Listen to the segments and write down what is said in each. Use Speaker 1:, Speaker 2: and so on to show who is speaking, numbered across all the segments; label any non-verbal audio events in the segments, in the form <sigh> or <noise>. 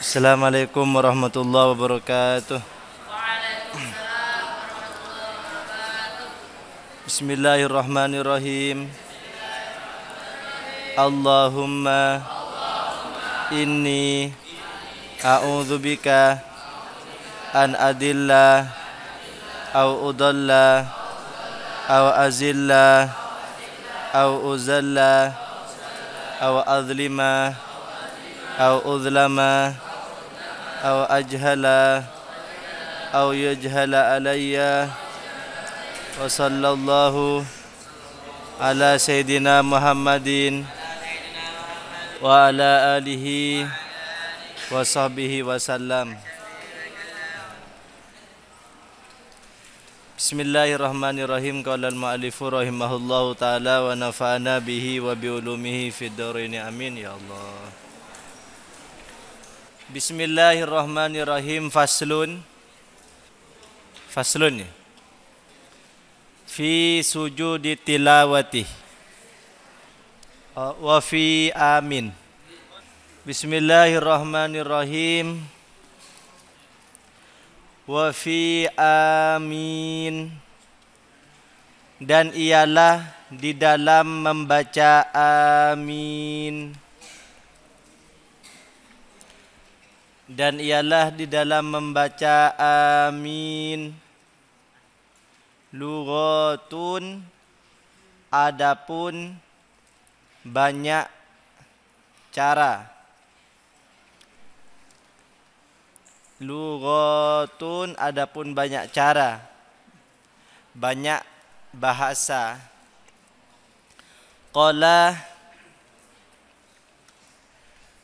Speaker 1: السلام عليكم ورحمة الله وبركاته بسم الله الرحمن الرحيم اللهم إني أعوذ بك أن أدل أو أضل أو أزل أو أزل أو أظلم أو أظلم, أو أظلم أو أجهل أو يجهل علي وصلى الله على سيدنا محمد وعلى آله وصحبه وسلم بسم الله الرحمن الرحيم قال المؤلف رحمه الله تعالى ونفعنا به وبعلومه في الدارين امين يا الله Bismillahirrahmanirrahim faslun faslun ya. fi sujudi tilawati uh, wa fi amin Bismillahirrahmanirrahim wa fi amin dan ialah di dalam membaca amin dan ialah di dalam membaca amin lughatun adapun banyak cara lughatun adapun banyak cara banyak bahasa qala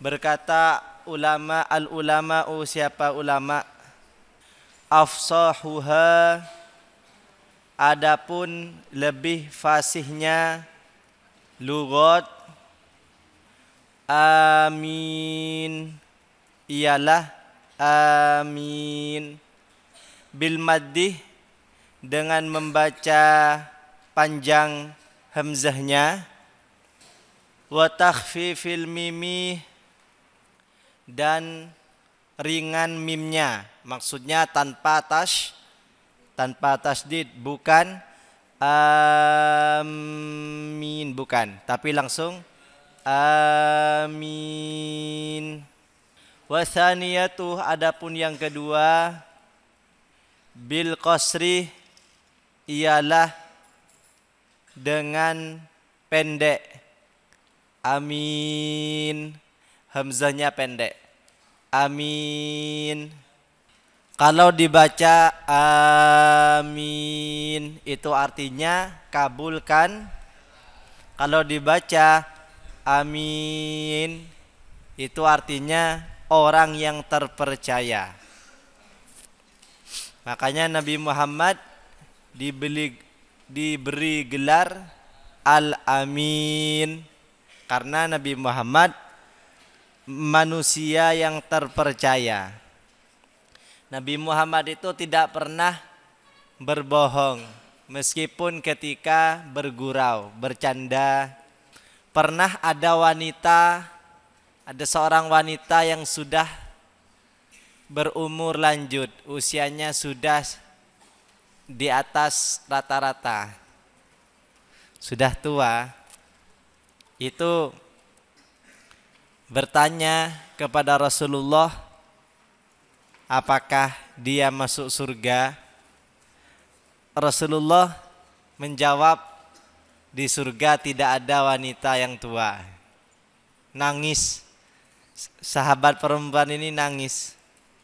Speaker 1: berkata ulama al ulama oh, siapa ulama afsahuha adapun lebih fasihnya lugat amin ialah amin bil maddih dengan membaca panjang hamzahnya wa takhfifil mimih dan ringan mimnya. Maksudnya tanpa tas, tanpa tasdid, bukan amin, bukan. Tapi langsung amin. Wasaniyatuh adapun yang kedua bil qasri ialah dengan pendek. Amin hamzahnya pendek. Amin. Kalau dibaca amin itu artinya kabulkan. Kalau dibaca amin itu artinya orang yang terpercaya. Makanya Nabi Muhammad dibeli diberi gelar Al-Amin karena Nabi Muhammad manusia yang terpercaya. Nabi Muhammad itu tidak pernah berbohong meskipun ketika bergurau, bercanda. Pernah ada wanita, ada seorang wanita yang sudah berumur lanjut, usianya sudah di atas rata-rata. Sudah tua. Itu bertanya kepada Rasulullah apakah dia masuk surga. Rasulullah menjawab di surga tidak ada wanita yang tua. Nangis. Sahabat perempuan ini nangis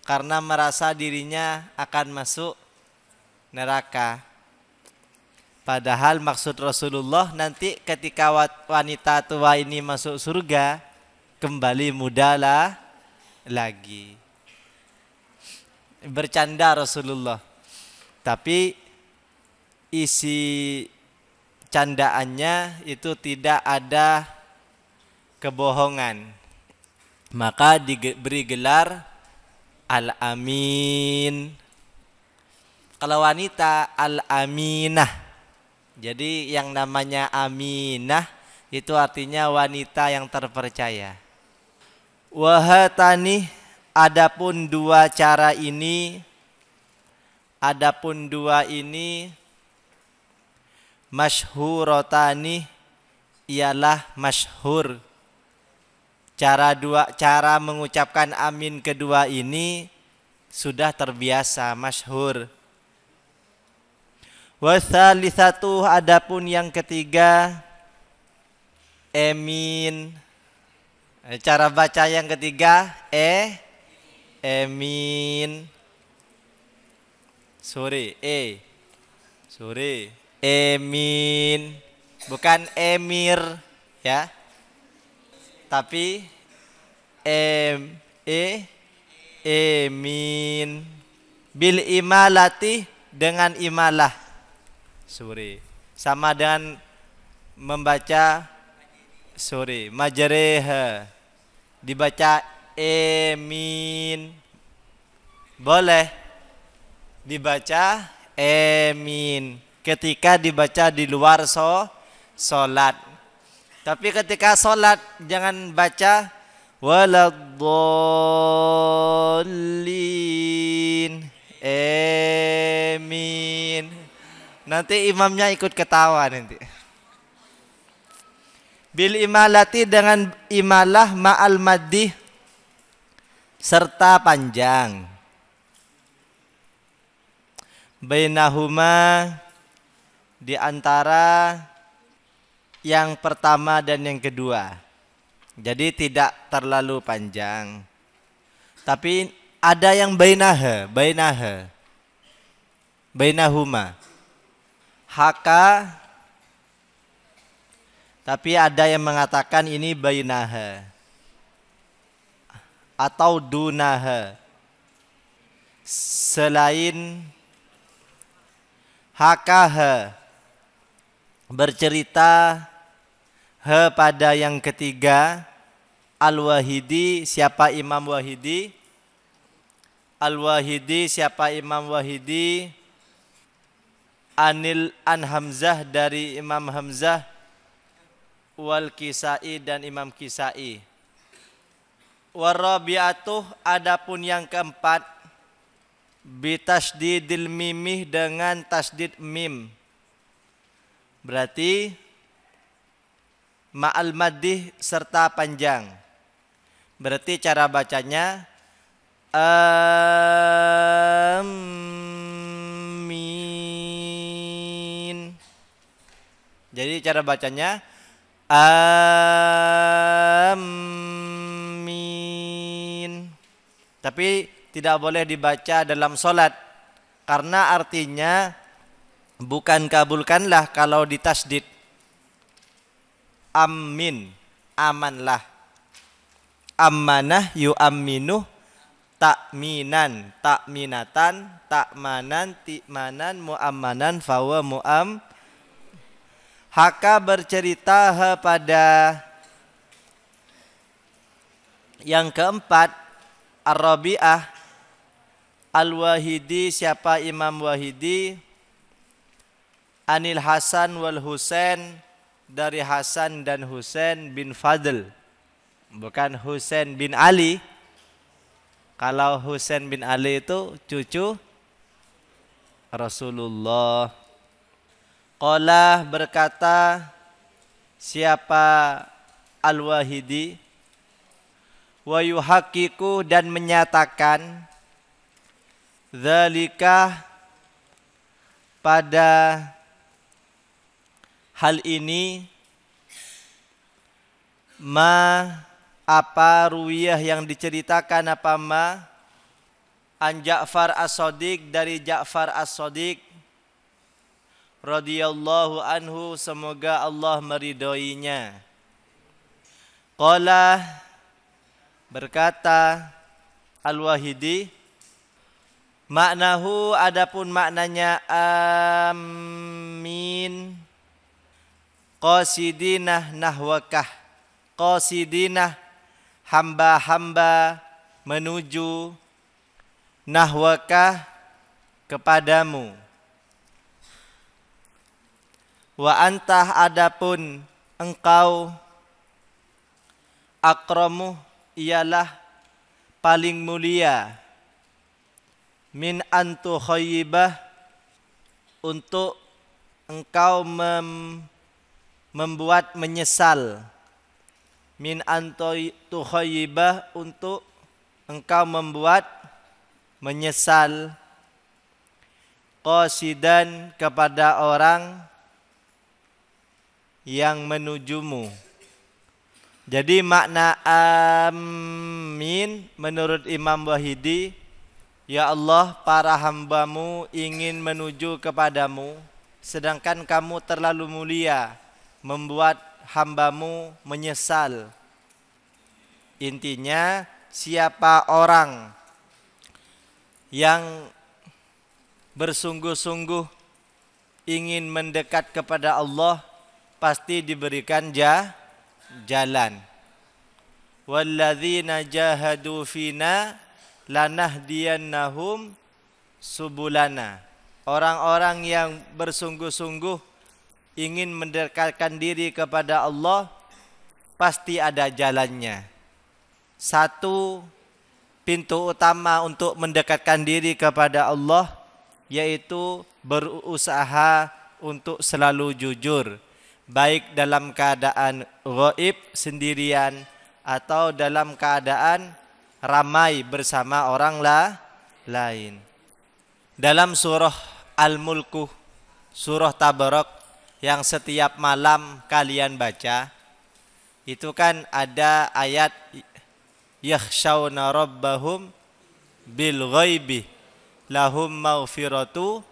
Speaker 1: karena merasa dirinya akan masuk neraka. Padahal maksud Rasulullah nanti ketika wanita tua ini masuk surga, kembali mudalah lagi. Bercanda Rasulullah. Tapi isi candaannya itu tidak ada kebohongan. Maka diberi gelar Al-Amin. Kalau wanita Al-Aminah. Jadi yang namanya Aminah itu artinya wanita yang terpercaya. Wahatani adapun dua cara ini adapun dua ini masyhurotani ialah masyhur cara dua cara mengucapkan amin kedua ini sudah terbiasa masyhur Wasalisatu adapun yang ketiga Emin Eh, cara baca yang ketiga e emin sore e sore emin bukan emir ya tapi em e emin bil imalati dengan imalah sorry sama dengan membaca sorry Majereha dibaca emin boleh dibaca emin ketika dibaca di luar so solat tapi ketika solat jangan baca waladolin emin nanti imamnya ikut ketawa nanti bil imalati dengan imalah ma'al madih serta panjang bainahuma di antara yang pertama dan yang kedua jadi tidak terlalu panjang tapi ada yang bainaha bainaha bainahuma haka tapi ada yang mengatakan ini bainaha atau dunaha. Selain hakaha bercerita he pada yang ketiga Al-Wahidi siapa Imam Wahidi Al-Wahidi siapa Imam Wahidi Anil An Hamzah dari Imam Hamzah wal Kisai dan Imam Kisai. Warabi'atuh adapun yang keempat bitasdidil mimih dengan tasdid mim. Berarti ma'al madih serta panjang. Berarti cara bacanya amin. Jadi cara bacanya Amin. Tapi tidak boleh dibaca dalam solat karena artinya bukan kabulkanlah kalau ditasdid. Amin, amanlah. Amanah yu'aminu takminan, takminatan, takmanan, tikmanan, muamanan fawa muam Haka bercerita kepada yang keempat Ar-Rabi'ah Al-Wahidi siapa Imam Wahidi Anil Hasan wal Husain dari Hasan dan Husain bin Fadl bukan Husain bin Ali kalau Husain bin Ali itu cucu Rasulullah Qolah berkata siapa Al-Wahidi wa yuhaqiqu dan menyatakan zalika pada hal ini ma apa ruwiyah yang diceritakan apa ma an Ja'far As-Sadiq dari Ja'far As-Sadiq radhiyallahu anhu semoga Allah meridhoinya. Qala berkata Al-Wahidi maknahu adapun maknanya amin qasidinah nahwakah qasidinah hamba-hamba menuju nahwakah kepadamu Wa antah adapun engkau akromu ialah paling mulia min antu khayyibah untuk engkau mem, membuat menyesal min antu khayyibah untuk engkau membuat menyesal qasidan kepada orang yang menujumu. Jadi makna amin menurut Imam Wahidi, Ya Allah para hambamu ingin menuju kepadamu, sedangkan kamu terlalu mulia membuat hambamu menyesal. Intinya siapa orang yang bersungguh-sungguh ingin mendekat kepada Allah pasti diberikan ja, jalan. Walladzina jahadu fina lanahdiyannahum subulana. Orang-orang yang bersungguh-sungguh ingin mendekatkan diri kepada Allah pasti ada jalannya. Satu pintu utama untuk mendekatkan diri kepada Allah yaitu berusaha untuk selalu jujur baik dalam keadaan goib sendirian atau dalam keadaan ramai bersama orang lain. Dalam surah Al-Mulku, surah Tabarak yang setiap malam kalian baca, itu kan ada ayat yakhshawna rabbahum bil ghaibi lahum maghfiratu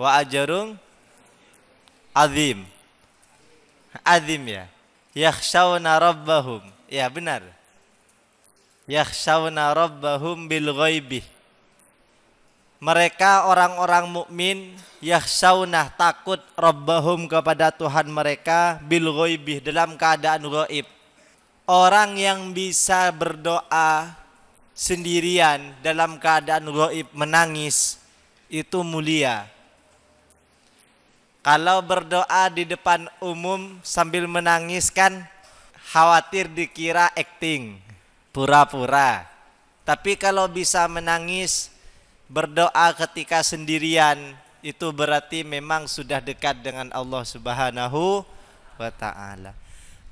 Speaker 1: wa ajarung azim. Azim ya. Yakhshawna rabbahum. Ya benar. Yakhshawna rabbahum bil ghaibi. Mereka orang-orang mukmin yakhshawna takut rabbahum kepada Tuhan mereka bil ghaibi dalam keadaan ghaib Orang yang bisa berdoa sendirian dalam keadaan ghaib menangis itu mulia kalau berdoa di depan umum sambil menangis kan khawatir dikira acting, pura-pura. Tapi kalau bisa menangis berdoa ketika sendirian itu berarti memang sudah dekat dengan Allah Subhanahu wa taala.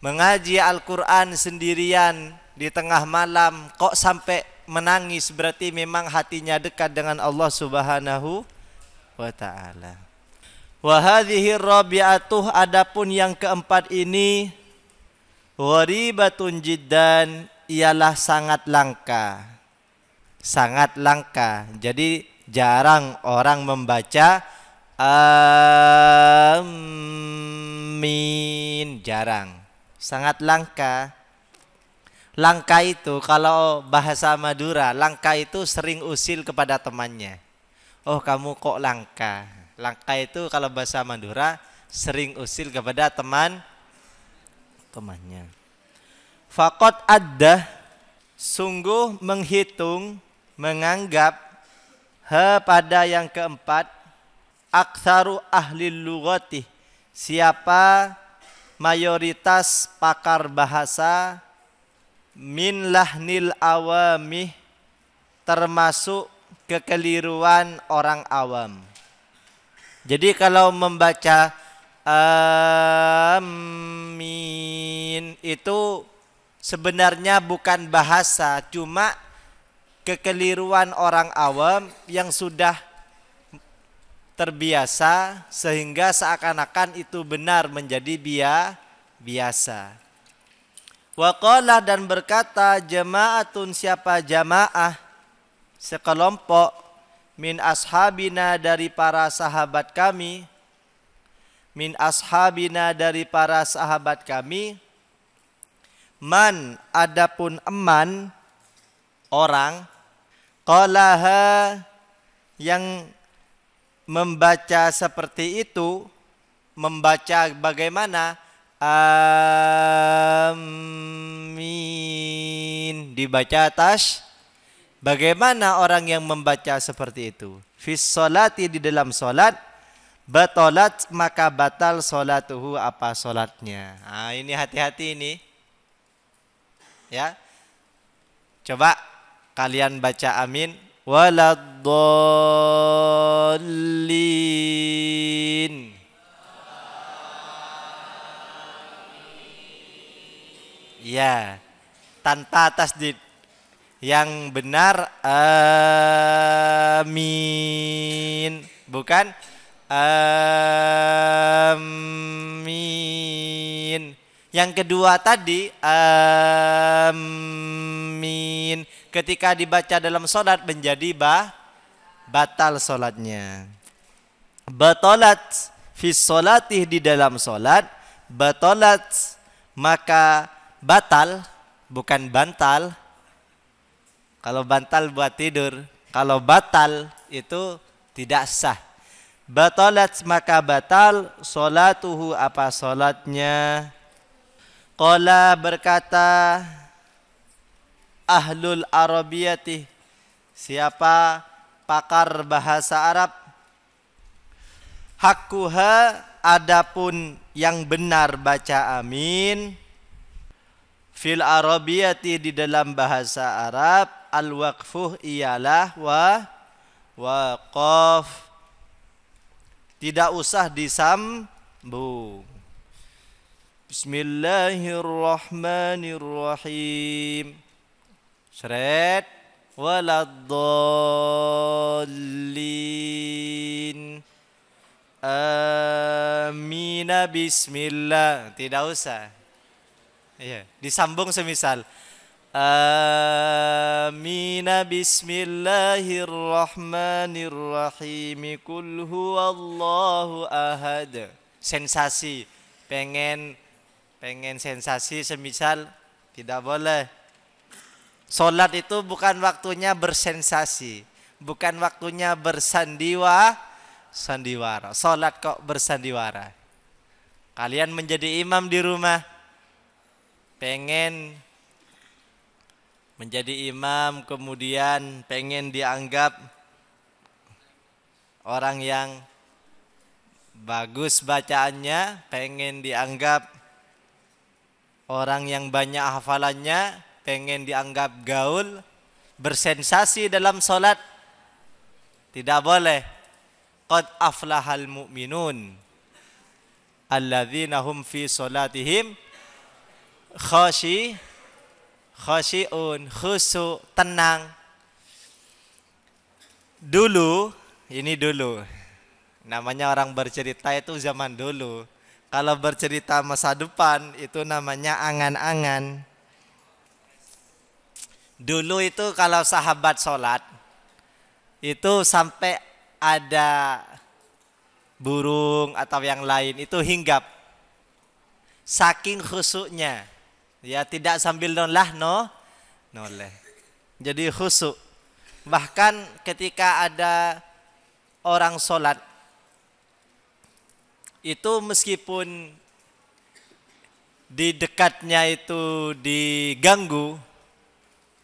Speaker 1: Mengaji Al-Qur'an sendirian di tengah malam kok sampai menangis berarti memang hatinya dekat dengan Allah Subhanahu wa taala. Wahadihi rabi'atuh adapun yang keempat ini gharibatun jiddan ialah sangat langka. Sangat langka. Jadi jarang orang membaca amin jarang. Sangat langka. Langka itu kalau bahasa Madura, langka itu sering usil kepada temannya. Oh, kamu kok langka? Langka itu kalau bahasa Madura sering usil kepada teman temannya. Fakot ada sungguh menghitung, menganggap he pada yang keempat aksaru ahli lugati siapa mayoritas pakar bahasa min lahnil awamih termasuk kekeliruan orang awam. Jadi kalau membaca amin itu sebenarnya bukan bahasa, cuma kekeliruan orang awam yang sudah terbiasa sehingga seakan-akan itu benar menjadi bia biasa. Wakolah dan berkata jemaatun siapa jamaah sekelompok min ashabina dari para sahabat kami min ashabina dari para sahabat kami man adapun eman orang qalaha yang membaca seperti itu membaca bagaimana amin dibaca atas Bagaimana orang yang membaca seperti itu? Fis solati di dalam solat, batolat maka batal solatuhu apa solatnya. Nah, ini hati-hati ini. Ya, coba kalian baca amin. Waladolin. Ya, tanpa tasdid. Yang benar amin. Bukan amin. Yang kedua tadi amin. Ketika dibaca dalam solat menjadi bah, batal solatnya. Batalat fi solatih di dalam solat. Batalat maka batal bukan bantal kalau bantal buat tidur, kalau batal itu tidak sah. Batalat maka batal solatuhu apa solatnya. Qala berkata ahlul arabiyati siapa pakar bahasa Arab hakuha adapun yang benar baca amin fil arabiyati di dalam bahasa Arab al waqfuh ialah wa waqaf tidak usah disambung Bismillahirrahmanirrahim seret waladdallin Amin Bismillah Tidak usah Iya, disambung semisal. Amina bismillahirrahmanirrahim Kul huwallahu ahad Sensasi Pengen Pengen sensasi semisal Tidak boleh Solat itu bukan waktunya bersensasi Bukan waktunya bersandiwa Sandiwara Solat kok bersandiwara Kalian menjadi imam di rumah pengen menjadi imam, kemudian pengen dianggap orang yang bagus bacaannya, pengen dianggap orang yang banyak hafalannya, pengen dianggap gaul, bersensasi dalam solat, tidak boleh. Qad aflahal mu'minun alladzina hum fi solatihim khosi un khusu tenang dulu ini dulu namanya orang bercerita itu zaman dulu kalau bercerita masa depan itu namanya angan-angan dulu itu kalau sahabat sholat itu sampai ada burung atau yang lain itu hinggap saking khusuknya Ya tidak sambil nolah no noleh. Jadi khusuk. Bahkan ketika ada orang sholat itu meskipun di dekatnya itu diganggu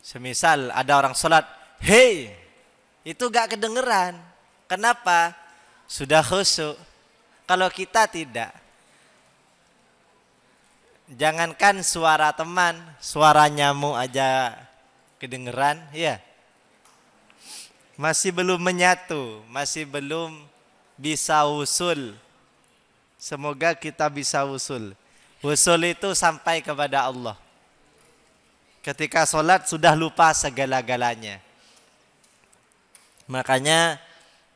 Speaker 1: semisal ada orang sholat hei itu gak kedengeran kenapa sudah khusuk kalau kita tidak Jangankan suara teman, suara nyamuk aja kedengeran, ya. Masih belum menyatu, masih belum bisa usul. Semoga kita bisa usul. Usul itu sampai kepada Allah. Ketika sholat sudah lupa segala-galanya. Makanya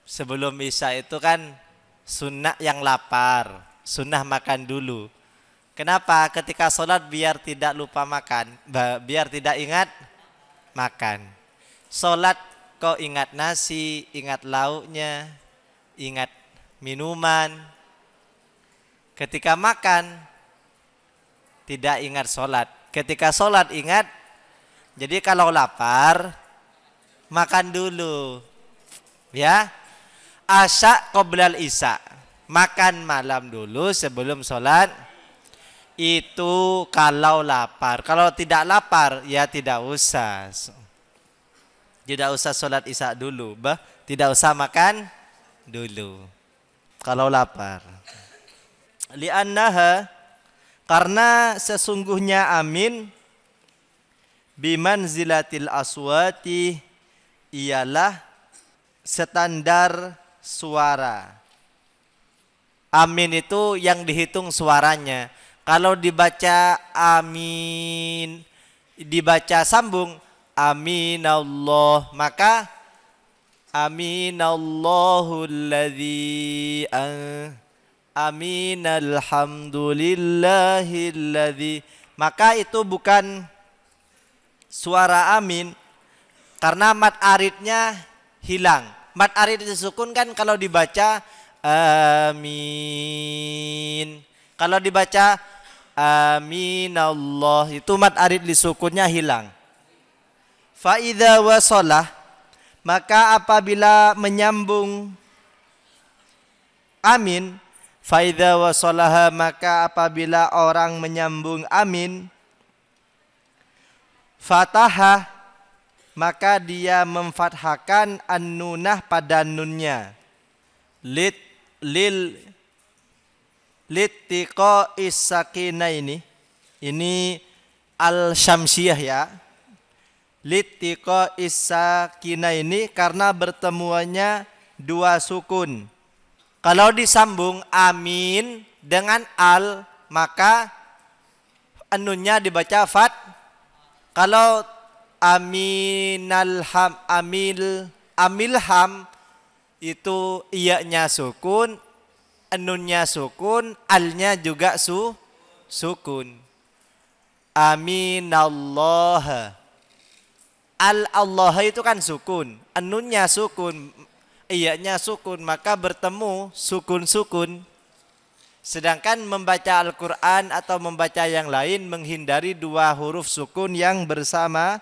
Speaker 1: sebelum isya itu kan sunnah yang lapar. Sunnah makan dulu. Kenapa? Ketika sholat biar tidak lupa makan, biar tidak ingat makan. Sholat kau ingat nasi, ingat lauknya, ingat minuman. Ketika makan tidak ingat sholat. Ketika sholat ingat. Jadi kalau lapar makan dulu, ya. kau belal isak, Makan malam dulu sebelum sholat itu kalau lapar. Kalau tidak lapar, ya tidak usah. Tidak usah sholat isya dulu. Bah, tidak usah makan dulu. Kalau lapar. Li'annaha, karena sesungguhnya amin, biman zilatil aswati, ialah standar suara. Amin itu yang dihitung suaranya kalau dibaca amin, dibaca sambung amin Allah, maka amin Allahul ladzi an amin alhamdulillahilladzi maka itu bukan suara amin karena mat aridnya hilang. Mat arid disukun kan kalau dibaca amin. Kalau dibaca Aminallah itu mat arid li sukunnya hilang. Faida wasolah maka apabila menyambung amin faida wasolah maka apabila orang menyambung amin fataha maka dia memfathahkan an-nunah pada nunnya lit lil Litiko isakina ini ini al-syamsiyah ya. Litiko isakina ini karena bertemuannya dua sukun. Kalau disambung amin dengan al maka anunnya dibaca fat. Kalau ham amil amilham itu iaknya sukun Nunnya sukun, alnya juga su sukun. Aminallah. Al-Allah itu kan sukun. Nunnya sukun. Iyanya sukun. Maka bertemu sukun-sukun. Sedangkan membaca Al-Quran atau membaca yang lain menghindari dua huruf sukun yang bersama.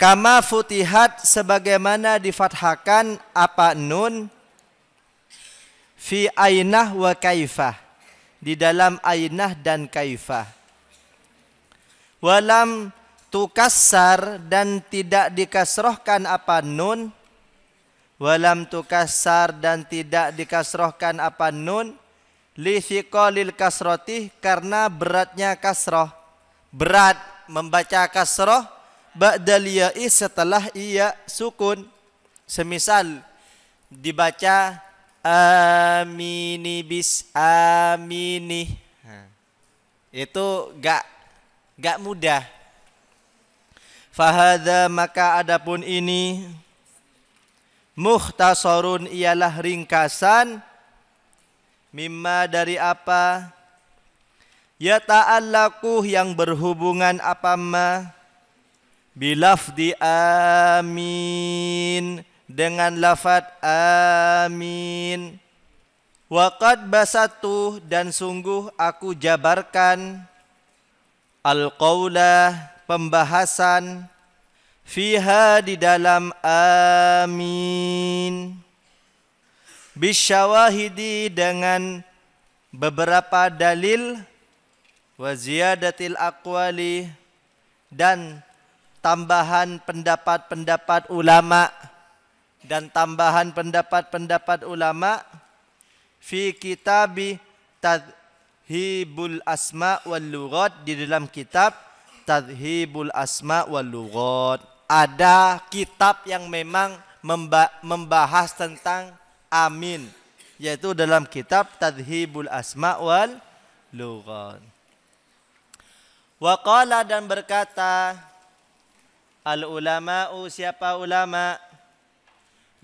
Speaker 1: Kama futihat sebagaimana difathakan apa nun fi ainah wa kaifah di dalam ainah dan kaifah walam tukasar dan tidak dikasrohkan apa nun walam tukasar dan tidak dikasrohkan apa nun li thiqalil karena beratnya kasroh berat membaca kasroh ba'daliyai setelah ia sukun semisal dibaca amini bis amini hmm. itu gak gak mudah Fahadha maka adapun ini muhtasarun ialah ringkasan mimma dari apa ya ta'allaku yang berhubungan apa ma bilafdi amin dengan lafad amin. Waqad basatu dan sungguh aku jabarkan al-qawla pembahasan fiha di dalam amin. Bishawahidi dengan beberapa dalil waziyadatil akwali dan tambahan pendapat-pendapat ulama' dan tambahan pendapat-pendapat ulama fi kitabi tadhibul asma wal lughat di dalam kitab tadhibul asma wal lughat ada kitab yang memang membahas tentang amin yaitu dalam kitab tadhibul asma wal lughat wa qala dan berkata al ulama siapa ulama'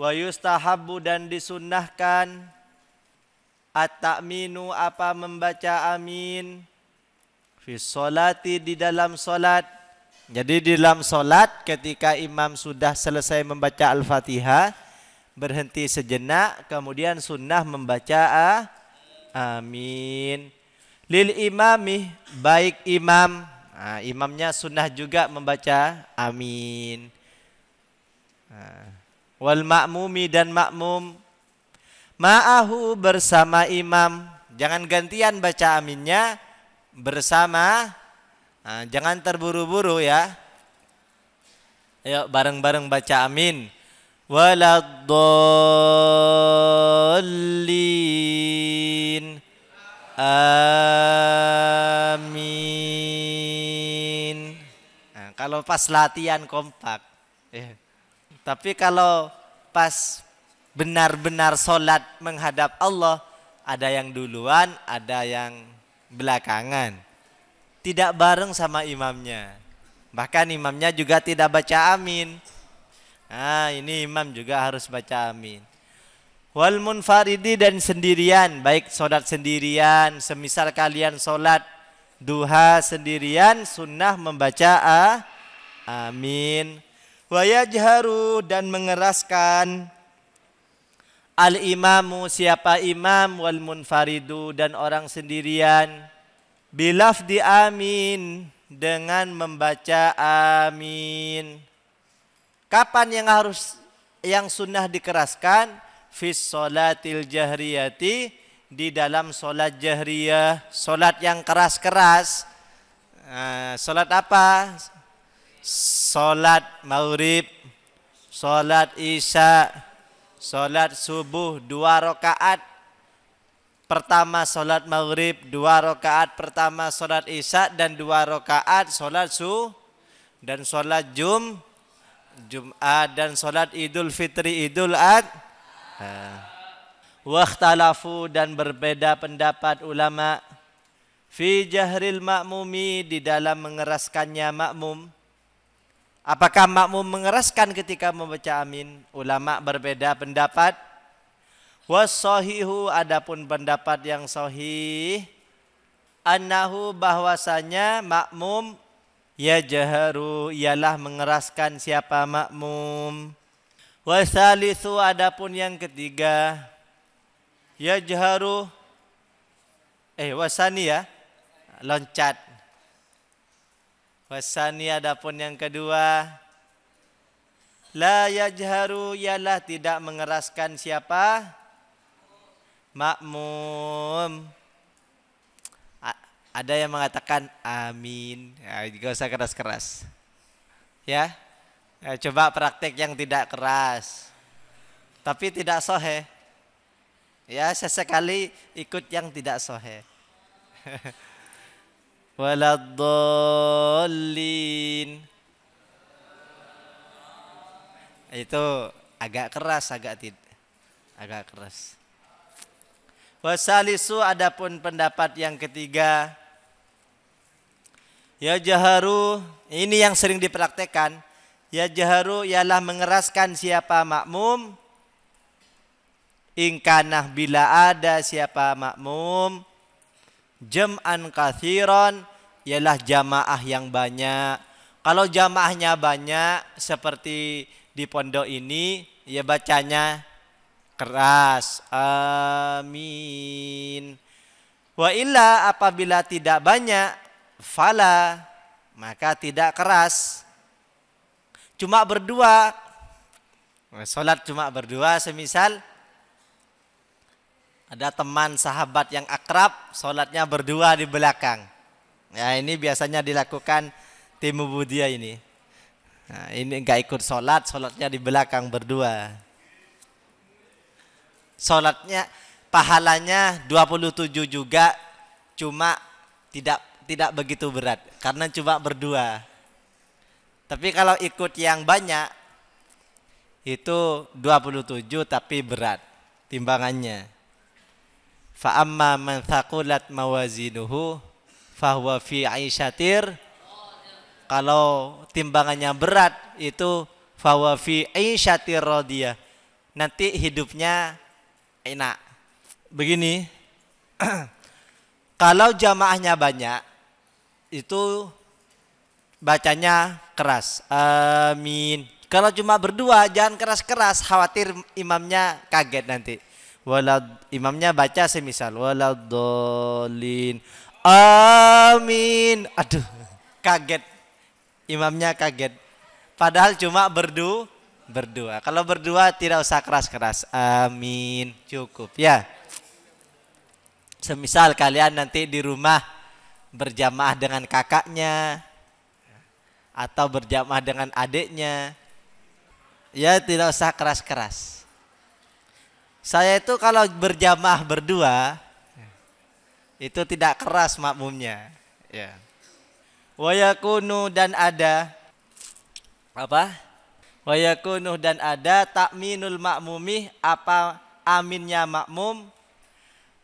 Speaker 1: wa yustahabbu dan disunnahkan at-ta'minu apa membaca amin fi sholati di dalam solat jadi di dalam solat ketika imam sudah selesai membaca al-fatihah berhenti sejenak kemudian sunnah membaca ah, amin lil imami baik imam nah, imamnya sunnah juga membaca amin nah wal makmumi dan makmum ma'ahu bersama imam jangan gantian baca aminnya bersama nah, jangan terburu-buru ya ayo bareng-bareng baca amin waladdallin amin nah, kalau pas latihan kompak ya tapi kalau pas benar-benar solat menghadap Allah, ada yang duluan, ada yang belakangan. Tidak bareng sama imamnya. Bahkan imamnya juga tidak baca amin. Nah, ini imam juga harus baca amin. Wal munfaridi dan sendirian, baik sholat sendirian, semisal kalian solat duha sendirian, sunnah membaca ah, amin wayajharu dan mengeraskan al imamu siapa imam wal munfaridu dan orang sendirian bilaf di amin dengan membaca amin kapan yang harus yang sunnah dikeraskan fis solatil jahriyati di dalam solat jahriyah solat yang keras-keras nah, solat apa Salat maghrib, salat isya, salat subuh dua rakaat. Pertama salat maghrib, dua rakaat pertama salat isya dan dua rakaat salat su dan sholat jum Jum'at dan sholat idul fitri idul ad waktalafu dan berbeda pendapat ulama fi jahril makmumi di dalam mengeraskannya makmum Apakah makmum mengeraskan ketika membaca amin? Ulama berbeda pendapat. Wasohihu adapun pendapat yang sohih. Anahu bahwasanya makmum ya jaharu ialah mengeraskan siapa makmum. Wasalisu adapun yang ketiga. Ya jaharu. Eh wasani ya. Loncat Wasani adapun yang kedua La yajharu ialah tidak mengeraskan siapa? Makmum. A ada yang mengatakan amin. Ya, gak usah keras-keras. Ya. ya. Coba praktek yang tidak keras. Tapi tidak sohe. Ya sesekali ikut yang tidak sohe. <laughs> waladdallin. Itu agak keras, agak tid agak keras. Wasalisu adapun pendapat yang ketiga Ya jaharu ini yang sering dipraktekkan Ya jaharu ialah mengeraskan siapa makmum ingkanah bila ada siapa makmum Jam'an kathiron ialah jamaah yang banyak. Kalau jamaahnya banyak seperti di pondok ini ya bacanya keras. Amin. Wa illa apabila tidak banyak fala maka tidak keras. Cuma berdua. Salat cuma berdua semisal ada teman sahabat yang akrab, sholatnya berdua di belakang. Ya ini biasanya dilakukan tim Budia ini. Nah, ini nggak ikut sholat, sholatnya di belakang berdua. Sholatnya pahalanya 27 juga, cuma tidak tidak begitu berat karena cuma berdua. Tapi kalau ikut yang banyak itu 27 tapi berat timbangannya. Fa amma man thaqulat mawazinuhu fahuwa fi aisyatir. Kalau timbangannya berat itu fahuwa fi aisyatir radiyah. Nanti hidupnya enak. Begini. <clears throat> Kalau jamaahnya banyak itu bacanya keras. Amin. Kalau cuma berdua jangan keras-keras, khawatir imamnya kaget nanti walad imamnya baca semisal waladolin amin aduh kaget imamnya kaget padahal cuma berdu berdua kalau berdua tidak usah keras-keras amin cukup ya semisal kalian nanti di rumah berjamaah dengan kakaknya atau berjamaah dengan adiknya ya tidak usah keras-keras saya itu kalau berjamaah berdua ya. itu tidak keras makmumnya. Ya. Wayakunu dan ada apa? Wayakunu dan ada takminul makmumi apa aminnya makmum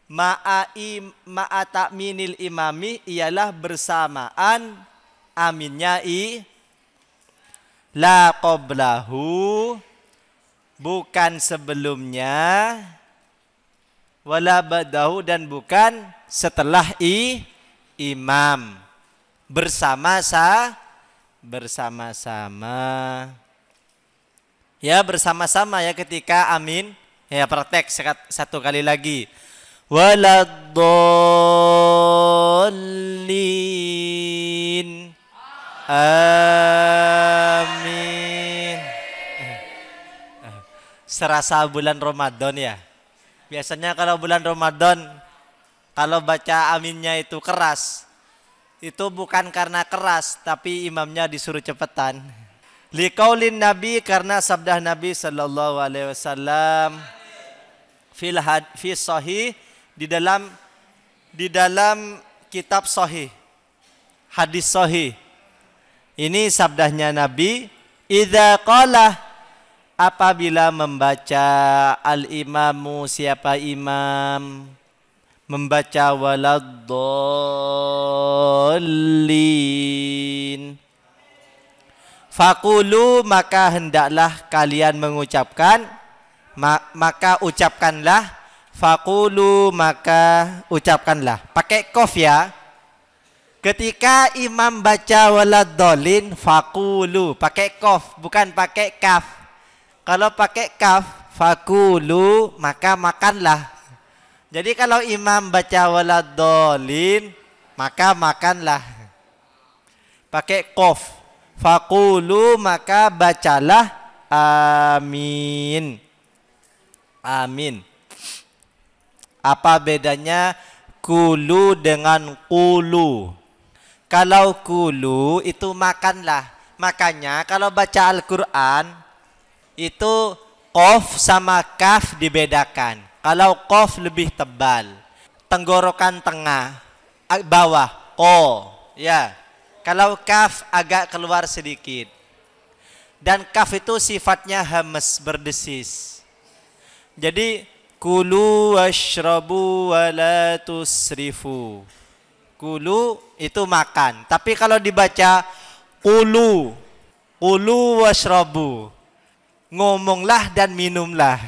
Speaker 1: ma'ai ma'a takminil imami ialah bersamaan aminnya i la qablahu bukan sebelumnya wala badahu dan bukan setelah i imam bersama sa bersama-sama ya bersama-sama ya ketika amin ya praktek satu kali lagi waladdallin amin serasa bulan Ramadan ya. Biasanya kalau bulan Ramadan kalau baca aminnya itu keras itu bukan karena keras tapi imamnya disuruh cepetan. Liqaulin Nabi karena sabda Nabi sallallahu alaihi wasallam fil fi di dalam di dalam kitab sohi hadis sohi Ini sabdahnya Nabi idza apabila membaca al-imamu siapa imam membaca waladdallin Fakulu maka hendaklah kalian mengucapkan maka ucapkanlah fakulu maka ucapkanlah pakai kof ya ketika imam baca waladolin fakulu pakai kof bukan pakai kaf kalau pakai kaf fakulu maka makanlah. Jadi kalau imam baca waladolin maka makanlah. Pakai kof fakulu maka bacalah amin. Amin. Apa bedanya kulu dengan kulu? Kalau kulu itu makanlah. Makanya kalau baca Al-Quran itu kof sama kaf dibedakan. Kalau kof lebih tebal, tenggorokan tengah, bawah, ko, ya. Kalau kaf agak keluar sedikit. Dan kaf itu sifatnya hames, berdesis. Jadi kulu washrabu wa la tusrifu. Kulu itu makan. Tapi kalau dibaca kulu, kulu washrabu ngomonglah dan minumlah.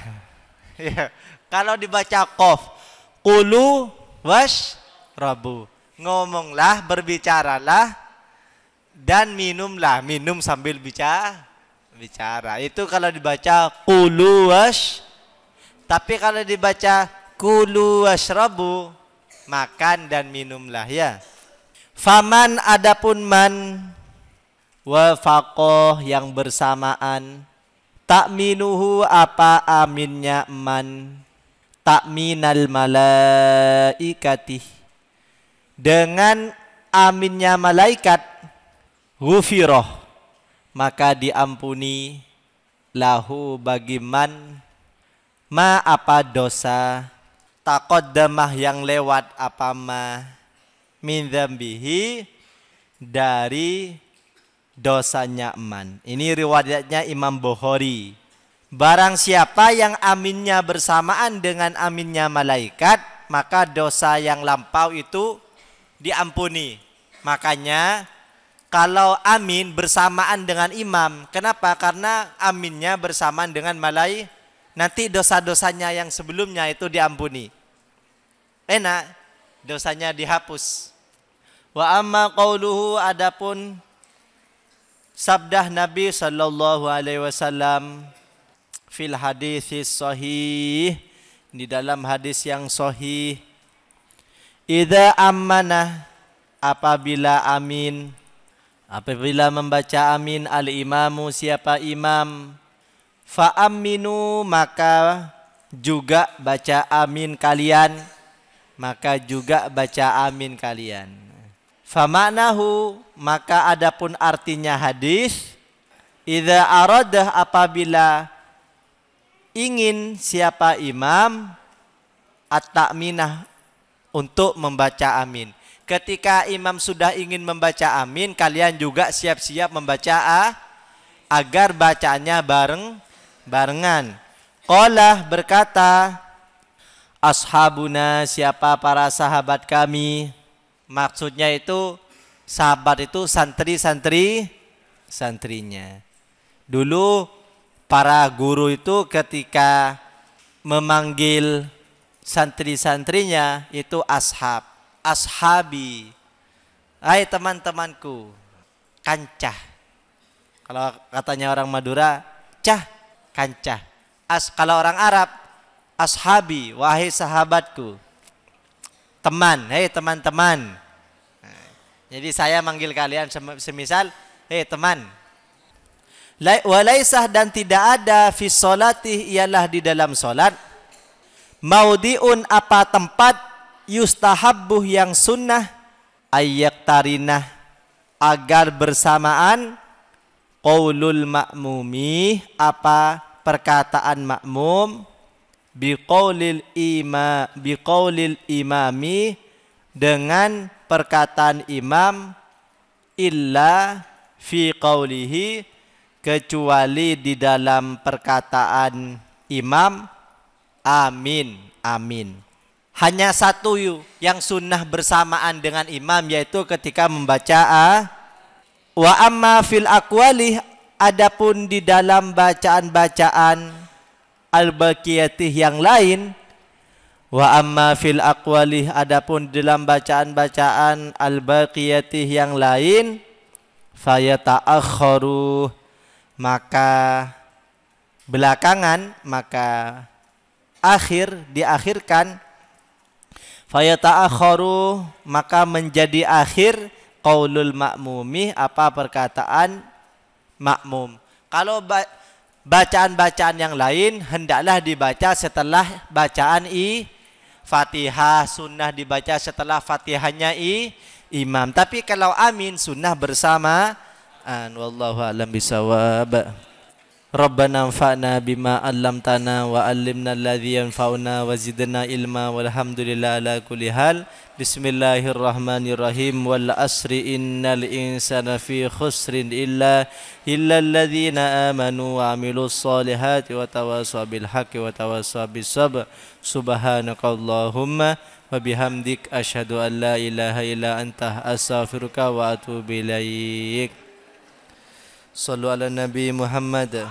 Speaker 1: <laughs> ya. Kalau dibaca kof, kulu was rabu. Ngomonglah, berbicaralah, dan minumlah. Minum sambil bicara. Bicara. Itu kalau dibaca kulu was. Tapi kalau dibaca kulu rabu, makan dan minumlah ya. Faman adapun man wafakoh yang bersamaan Tak minuhu apa aminnya man tak minal malaikati Dengan aminnya malaikat Gufiroh Maka diampuni Lahu bagi man Ma apa dosa Takot demah yang lewat apa ma Min zambihi Dari dosanya eman. Ini riwayatnya Imam Bukhari. Barang siapa yang aminnya bersamaan dengan aminnya malaikat, maka dosa yang lampau itu diampuni. Makanya kalau amin bersamaan dengan imam. Kenapa? Karena aminnya bersamaan dengan malaikat. Nanti dosa-dosanya yang sebelumnya itu diampuni. Enak, dosanya dihapus. Wa amma qawluhu adapun Sabda Nabi sallallahu alaihi wasallam fil hadis sahih di dalam hadis yang sahih Idza amana apabila amin apabila membaca amin al imamu siapa imam fa aminu maka juga baca amin kalian maka juga baca amin kalian Famanahu maka adapun artinya hadis Ida aradah apabila ingin siapa imam at minah untuk membaca amin. Ketika imam sudah ingin membaca amin, kalian juga siap-siap membaca a agar bacanya bareng barengan. Qalah berkata, Ashabuna siapa para sahabat kami Maksudnya itu sahabat itu santri-santri santrinya. Dulu para guru itu ketika memanggil santri-santrinya itu ashab, ashabi. Hai teman-temanku, kancah. Kalau katanya orang Madura, cah, kancah. As, kalau orang Arab, ashabi, wahai sahabatku teman, hei teman-teman. Nah, jadi saya manggil kalian semisal, hei teman. Walaisah dan tidak ada fi solati ialah di dalam solat. Maudiun apa tempat yustahabuh yang sunnah ayak tarina agar bersamaan qaulul makmumi apa perkataan makmum biqaulil ima biqaulil imami dengan perkataan imam illa fi qaulihi kecuali di dalam perkataan imam amin amin hanya satu yang sunnah bersamaan dengan imam yaitu ketika membaca a wa amma fil aqwali adapun di dalam bacaan-bacaan al-baqiyatih yang lain wa amma fil aqwali adapun dalam bacaan-bacaan al-baqiyatih yang lain fayata'akhkharu maka belakangan maka akhir diakhirkan fayata'akhkharu maka menjadi akhir qaulul ma'mumi apa perkataan makmum kalau bacaan-bacaan yang lain hendaklah dibaca setelah bacaan i Fatihah sunnah dibaca setelah Fatihahnya i imam. Tapi kalau amin sunnah bersama an wallahu alam bisawab. ربنا انفعنا بما علمتنا وعلمنا الذي ينفعنا وزدنا علما والحمد لله على كل حال بسم الله الرحمن الرحيم والعصر إن الإنسان في خسر إلا إلا الذين آمنوا وعملوا الصالحات وتواصوا بالحق وتواصوا بالصبر سبحانك اللهم وبحمدك أشهد أن لا إله إلا أنت أستغفرك وأتوب إليك صلوا على النبي محمد